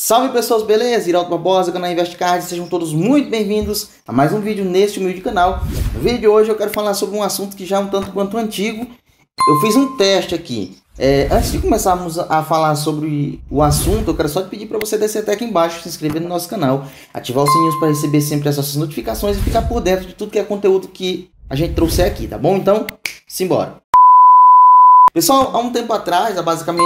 Salve pessoas, beleza? Iraldo Barbosa, canal InvestCard, sejam todos muito bem-vindos a mais um vídeo neste humilde canal. No vídeo de hoje eu quero falar sobre um assunto que já é um tanto quanto antigo. Eu fiz um teste aqui. É, antes de começarmos a falar sobre o assunto, eu quero só te pedir para você descer até aqui embaixo, se inscrever no nosso canal, ativar os sininhos para receber sempre as nossas notificações e ficar por dentro de tudo que é conteúdo que a gente trouxe aqui, tá bom? Então, simbora! Pessoal, há um tempo atrás, há basicamente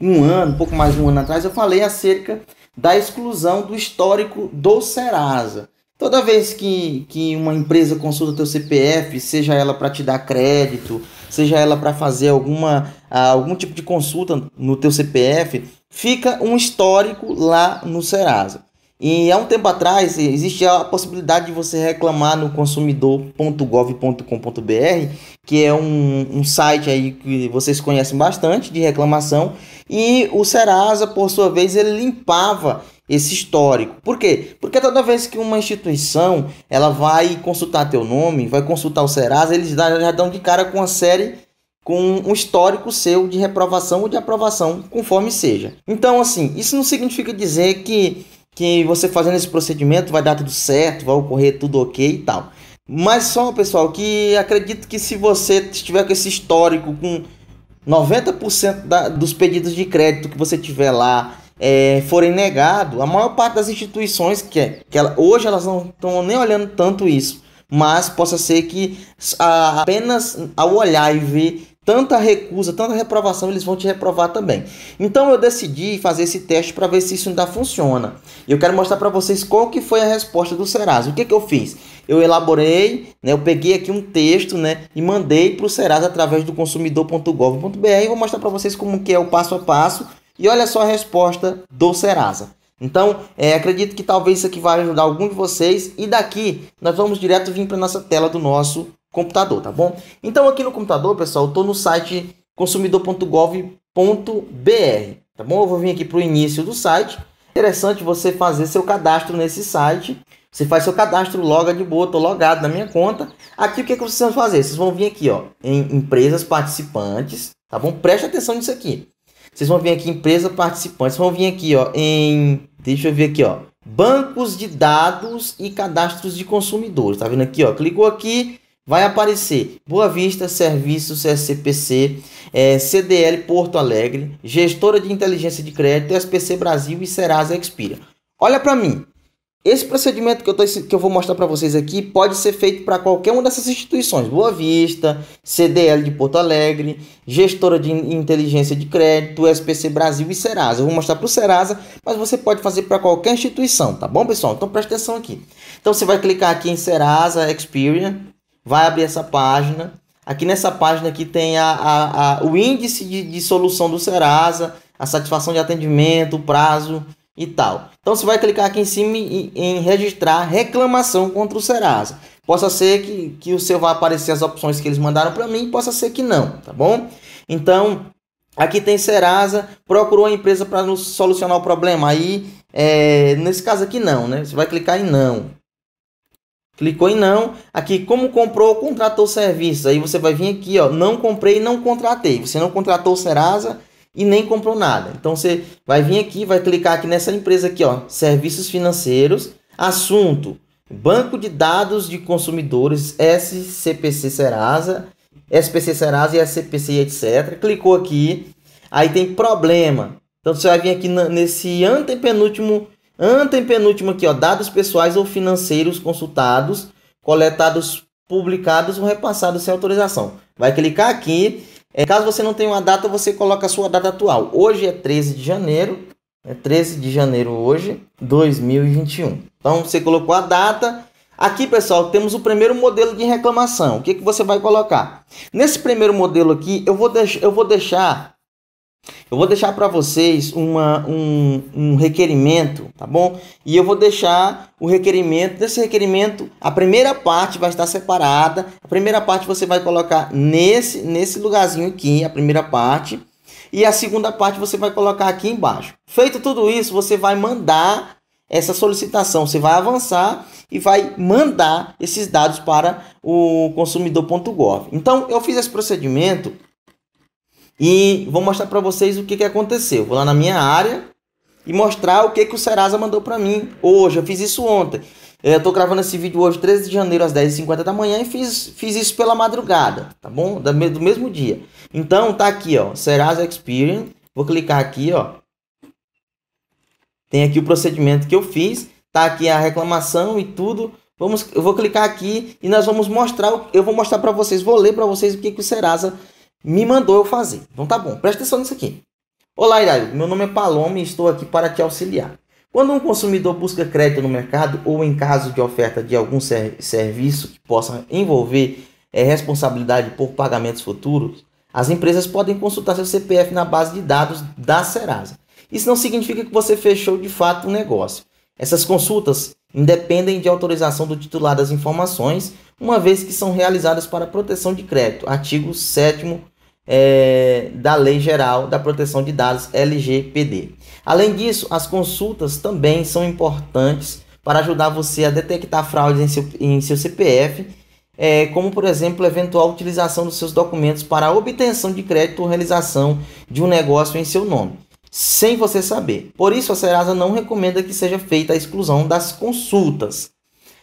um ano, um pouco mais de um ano atrás, eu falei acerca da exclusão do histórico do Serasa. Toda vez que, que uma empresa consulta teu CPF, seja ela para te dar crédito, seja ela para fazer alguma, ah, algum tipo de consulta no teu CPF, fica um histórico lá no Serasa. E há um tempo atrás eh, existe a possibilidade de você reclamar no consumidor.gov.com.br, que é um, um site aí que vocês conhecem bastante de reclamação, e o Serasa, por sua vez, ele limpava esse histórico. Por quê? Porque toda vez que uma instituição ela vai consultar teu nome, vai consultar o Serasa, eles já dão de cara com a série com um histórico seu de reprovação ou de aprovação, conforme seja. Então, assim, isso não significa dizer que que você fazendo esse procedimento vai dar tudo certo, vai ocorrer tudo ok e tal. Mas só, pessoal, que acredito que se você estiver com esse histórico, com 90% da, dos pedidos de crédito que você tiver lá é, forem negados, a maior parte das instituições que, é, que ela, hoje elas não estão nem olhando tanto isso mas possa ser que a, apenas ao olhar e ver tanta recusa, tanta reprovação, eles vão te reprovar também. Então eu decidi fazer esse teste para ver se isso ainda funciona. E eu quero mostrar para vocês qual que foi a resposta do Serasa. O que, que eu fiz? Eu elaborei, né, eu peguei aqui um texto né, e mandei para o Serasa através do consumidor.gov.br e vou mostrar para vocês como que é o passo a passo. E olha só a resposta do Serasa. Então, é, acredito que talvez isso aqui vai ajudar algum de vocês. E daqui, nós vamos direto vir para nossa tela do nosso computador, tá bom? Então aqui no computador, pessoal, eu tô no site consumidor.gov.br, tá bom? Eu vou vir aqui para o início do site. Interessante você fazer seu cadastro nesse site. Você faz seu cadastro, loga de boa, tô logado na minha conta. Aqui o que, é que vocês vão fazer? Vocês vão vir aqui, ó, em empresas participantes, tá bom? Preste atenção nisso aqui. Vocês vão vir aqui empresa participantes, vão vir aqui, ó, em deixa eu ver aqui, ó, bancos de dados e cadastros de consumidores. Tá vendo aqui, ó? Clicou aqui, Vai aparecer Boa Vista Serviços SCPC, é, CDL Porto Alegre, Gestora de Inteligência de Crédito, SPC Brasil e Serasa Expira. Olha para mim. Esse procedimento que eu, tô, que eu vou mostrar para vocês aqui pode ser feito para qualquer uma dessas instituições. Boa Vista, CDL de Porto Alegre, Gestora de Inteligência de Crédito, SPC Brasil e Serasa. Eu vou mostrar para o Serasa, mas você pode fazer para qualquer instituição, tá bom, pessoal? Então presta atenção aqui. Então você vai clicar aqui em Serasa Experian vai abrir essa página. Aqui nessa página aqui tem a, a, a o índice de, de solução do Serasa, a satisfação de atendimento, o prazo e tal. Então você vai clicar aqui em cima em, em registrar reclamação contra o Serasa. Possa ser que, que o seu vá aparecer as opções que eles mandaram para mim, possa ser que não, tá bom? Então, aqui tem Serasa, procurou a empresa para nos solucionar o problema. Aí, é, nesse caso aqui não, né? Você vai clicar em não. Clicou em não. Aqui, como comprou ou contratou serviços. Aí você vai vir aqui, ó. Não comprei, não contratei. Você não contratou Serasa e nem comprou nada. Então você vai vir aqui, vai clicar aqui nessa empresa aqui, ó, serviços financeiros, assunto, banco de dados de consumidores, SCPC Serasa, SPC Serasa e SCPC etc. Clicou aqui, aí tem problema. Então você vai vir aqui nesse antepenúltimo penúltimo aqui, ó, dados pessoais ou financeiros consultados, coletados, publicados ou repassados sem autorização. Vai clicar aqui. É, caso você não tenha uma data, você coloca a sua data atual. Hoje é 13 de janeiro, é 13 de janeiro hoje, 2021. Então você colocou a data. Aqui, pessoal, temos o primeiro modelo de reclamação. O que, que você vai colocar? Nesse primeiro modelo aqui, eu vou, deix eu vou deixar eu vou deixar para vocês uma, um, um, requerimento, tá bom? E eu vou deixar o requerimento. Desse requerimento, a primeira parte vai estar separada. A primeira parte você vai colocar nesse, nesse lugarzinho aqui, a primeira parte. E a segunda parte você vai colocar aqui embaixo. Feito tudo isso, você vai mandar essa solicitação. Você vai avançar e vai mandar esses dados para o consumidor.gov. Então, eu fiz esse procedimento e vou mostrar para vocês o que, que aconteceu. Vou lá na minha área e mostrar o que, que o Serasa mandou para mim hoje. Eu fiz isso ontem. Eu tô gravando esse vídeo hoje, 13 de janeiro, às 10h50 da manhã, e fiz, fiz isso pela madrugada, tá bom? Do mesmo dia. Então, tá aqui, ó, Serasa Experience. Vou clicar aqui, ó. Tem aqui o procedimento que eu fiz. Tá aqui a reclamação e tudo. Vamos, eu vou clicar aqui e nós vamos mostrar, eu vou mostrar para vocês, vou ler para vocês o que, que o Serasa me mandou eu fazer. Então tá bom, presta atenção nisso aqui. Olá, Iraio. Meu nome é Paloma e estou aqui para te auxiliar. Quando um consumidor busca crédito no mercado ou em caso de oferta de algum ser serviço que possa envolver é, responsabilidade por pagamentos futuros, as empresas podem consultar seu CPF na base de dados da Serasa. Isso não significa que você fechou de fato o um negócio. Essas consultas independem de autorização do titular das informações, uma vez que são realizadas para proteção de crédito, artigo 7 é, da Lei Geral da Proteção de Dados LGPD. Além disso, as consultas também são importantes para ajudar você a detectar fraudes em seu, em seu CPF, é, como por exemplo, eventual utilização dos seus documentos para obtenção de crédito ou realização de um negócio em seu nome, sem você saber. Por isso, a Serasa não recomenda que seja feita a exclusão das consultas.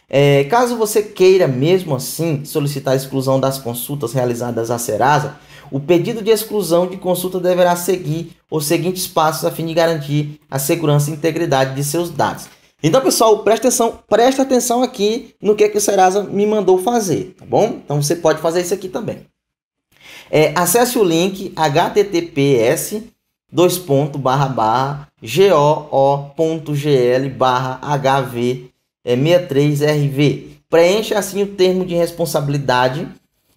É, caso você queira mesmo assim solicitar a exclusão das consultas realizadas à Serasa, o pedido de exclusão de consulta deverá seguir os seguintes passos a fim de garantir a segurança e integridade de seus dados. Então, pessoal, presta atenção, preste atenção aqui no que, é que o Serasa me mandou fazer, tá bom? Então você pode fazer isso aqui também. É, acesse o link https dois ponto barra barra barra hv 63RV. É Preencha assim o termo de responsabilidade.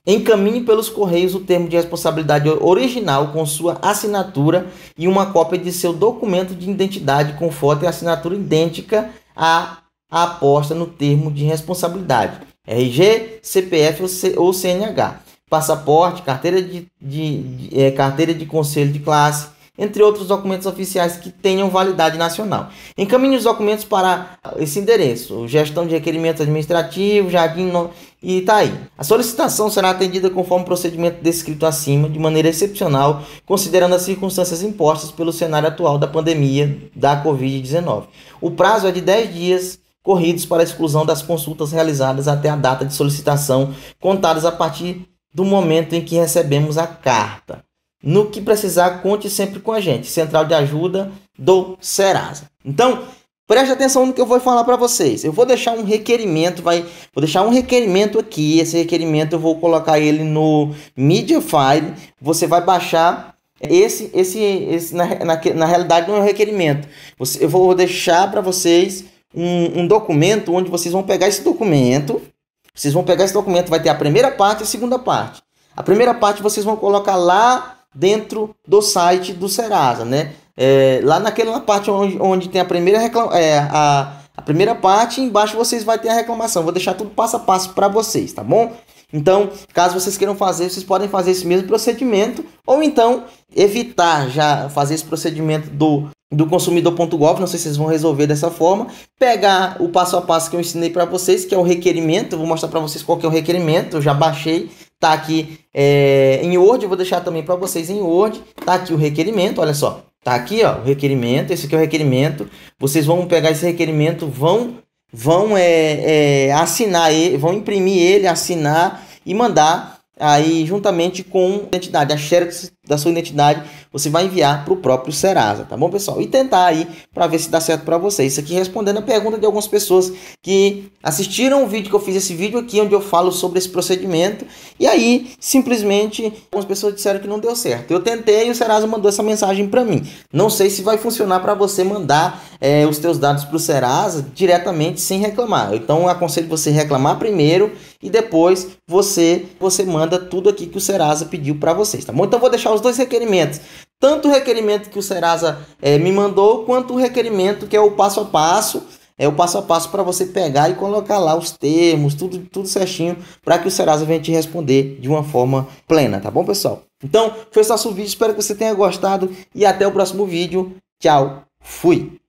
Encaminhe pelos correios o termo de responsabilidade original com sua assinatura e uma cópia de seu documento de identidade com foto e assinatura idêntica à aposta no termo de responsabilidade. RG, CPF ou CNH. Passaporte, carteira de, de, de é, carteira de conselho de classe, entre outros documentos oficiais que tenham validade nacional. Encaminhe os documentos para esse endereço: Gestão de Requerimentos Administrativos, Jardim no... e Itaí. Tá a solicitação será atendida conforme o procedimento descrito acima, de maneira excepcional, considerando as circunstâncias impostas pelo cenário atual da pandemia da Covid-19. O prazo é de 10 dias corridos para a exclusão das consultas realizadas até a data de solicitação, contadas a partir do momento em que recebemos a carta. No que precisar, conte sempre com a gente. Central de ajuda do Serasa. Então, preste atenção no que eu vou falar para vocês. Eu vou deixar um requerimento, vai, vou deixar um requerimento aqui. Esse requerimento eu vou colocar ele no Media File. Você vai baixar esse, esse, esse na, na, na realidade não é um requerimento. Você, eu vou deixar para vocês um, um documento onde vocês vão pegar esse documento. Vocês vão pegar esse documento, vai ter a primeira parte e a segunda parte. A primeira parte vocês vão colocar lá dentro do site do Serasa, né? É, lá naquela parte onde, onde tem a primeira reclamação, é, a, a primeira parte, embaixo vocês vai ter a reclamação. Vou deixar tudo passo a passo para vocês, tá bom? Então, caso vocês queiram fazer, vocês podem fazer esse mesmo procedimento ou então evitar já fazer esse procedimento do do consumidor.gov, não sei se vocês vão resolver dessa forma, pegar o passo a passo que eu ensinei para vocês, que é o requerimento, vou mostrar para vocês qual que é o requerimento, eu já baixei Tá aqui é, em Word, eu vou deixar também para vocês em Word. Tá aqui o requerimento, olha só. Tá aqui, ó, o requerimento. Esse aqui é o requerimento. Vocês vão pegar esse requerimento, vão vão é, é, assinar ele, vão imprimir ele, assinar e mandar aí juntamente com a identidade, a xerox da sua identidade, você vai enviar para o próprio Serasa, tá bom, pessoal? E tentar aí para ver se dá certo para você. Isso aqui respondendo a pergunta de algumas pessoas que assistiram o vídeo que eu fiz esse vídeo aqui, onde eu falo sobre esse procedimento, e aí simplesmente algumas pessoas disseram que não deu certo. Eu tentei e o Serasa mandou essa mensagem para mim. Não sei se vai funcionar para você mandar é, os teus dados para o Serasa diretamente sem reclamar. Então eu aconselho você reclamar primeiro e depois você você manda tudo aqui que o Serasa pediu para vocês, tá bom? Então vou deixar os os dois requerimentos. Tanto o requerimento que o Serasa é, me mandou, quanto o requerimento que é o passo a passo. É o passo a passo para você pegar e colocar lá os termos, tudo, tudo certinho, para que o Serasa venha te responder de uma forma plena, tá bom, pessoal? Então, foi esse nosso vídeo. Espero que você tenha gostado e até o próximo vídeo. Tchau, fui!